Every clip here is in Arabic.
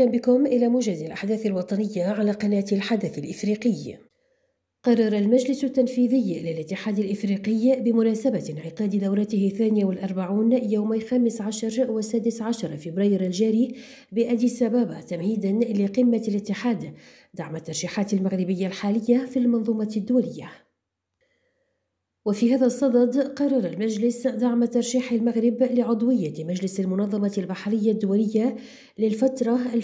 أهلا بكم إلى موجز الأحداث الوطنية على قناة الحدث الإفريقي. قرر المجلس التنفيذي للاتحاد الإفريقي بمناسبة انعقاد دورته الثانية والأربعون يومي 15 و 16 فبراير الجاري بأديس أبابا تمهيدا لقمة الاتحاد دعم الترشيحات المغربية الحالية في المنظومة الدولية. وفي هذا الصدد قرر المجلس دعم ترشيح المغرب لعضوية مجلس المنظمة البحرية الدولية للفترة 2024-2025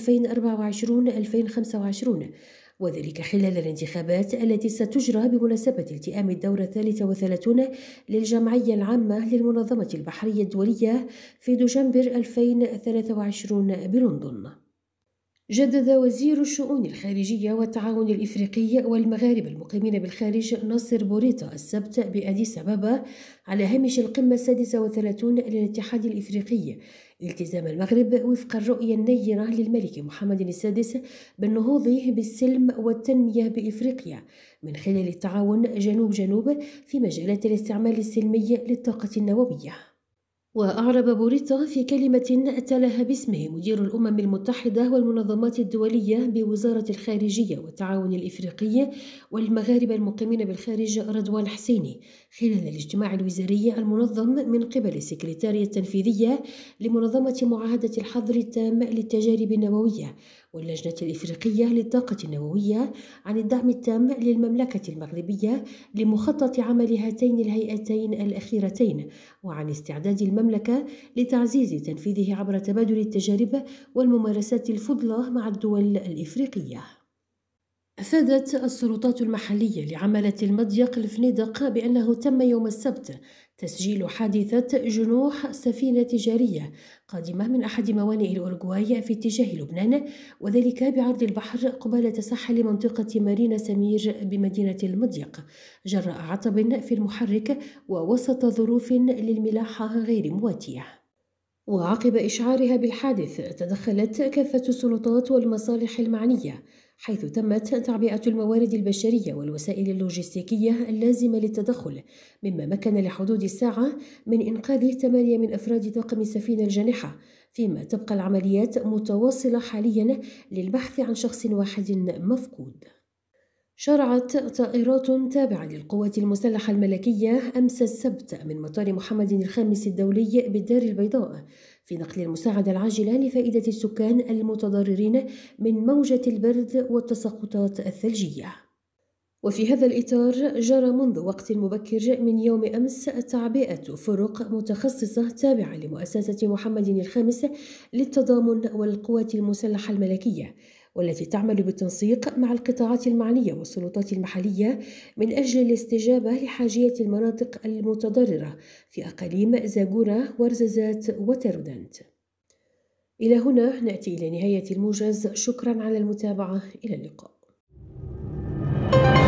وذلك خلال الانتخابات التي ستجرى بمناسبة التئام الدورة الثالثة وثلاثون للجمعية العامة للمنظمة البحرية الدولية في دجنبر 2023 بلندن جدد وزير الشؤون الخارجية والتعاون الإفريقي والمغاربة المقيمين بالخارج ناصر بوريطة السبت بأديس أبابا على هامش القمة السادسة والثلاثون للاتحاد الإفريقي التزام المغرب وفق الرؤية النيرة للملك محمد السادس بالنهوض بالسلم والتنمية بإفريقيا من خلال التعاون جنوب جنوب في مجالات الاستعمال السلمي للطاقة النووية وأعرب بوريتا في كلمة أتلها باسمه مدير الأمم المتحدة والمنظمات الدولية بوزارة الخارجية والتعاون الإفريقي والمغاربة المقيمين بالخارج رضوان حسيني خلال الاجتماع الوزاري المنظم من قبل السكرتارية التنفيذية لمنظمة معاهدة الحظر التام للتجارب النووية واللجنة الإفريقية للطاقة النووية عن الدعم التام للمملكة المغربية لمخطط عمل هاتين الهيئتين الأخيرتين وعن استعداد المملكة لتعزيز تنفيذه عبر تبادل التجارب والممارسات الفضلى مع الدول الإفريقية أفادت السلطات المحلية لعملة المضيق الفنيدق بأنه تم يوم السبت تسجيل حادثة جنوح سفينة تجارية قادمة من أحد موانئ الأورغواي في اتجاه لبنان وذلك بعرض البحر قبالة ساحل منطقة مارينا سمير بمدينة المضيق جراء عطب في المحرك ووسط ظروف للملاحة غير مواتية وعقب إشعارها بالحادث تدخلت كافة السلطات والمصالح المعنية حيث تمت تعبئة الموارد البشرية والوسائل اللوجستيكية اللازمة للتدخل مما مكن لحدود الساعة من إنقاذ ثمانية من أفراد طاقم السفينة الجانحة فيما تبقى العمليات متواصلة حاليا للبحث عن شخص واحد مفقود شرعت طائرات تابعة للقوات المسلحة الملكية أمس السبت من مطار محمد الخامس الدولي بالدار البيضاء في نقل المساعدة العاجلة لفائدة السكان المتضررين من موجة البرد والتساقطات الثلجية. وفي هذا الإطار جرى منذ وقت مبكر من يوم أمس تعبئة فرق متخصصة تابعة لمؤسسة محمد الخامس للتضامن والقوات المسلحة الملكية والتي تعمل بالتنسيق مع القطاعات المعنية والسلطات المحلية من أجل الاستجابة لحاجية المناطق المتضررة في أقاليم زاجورة ورزازات وتردنت. إلى هنا نأتي إلى نهاية الموجز شكرا على المتابعة إلى اللقاء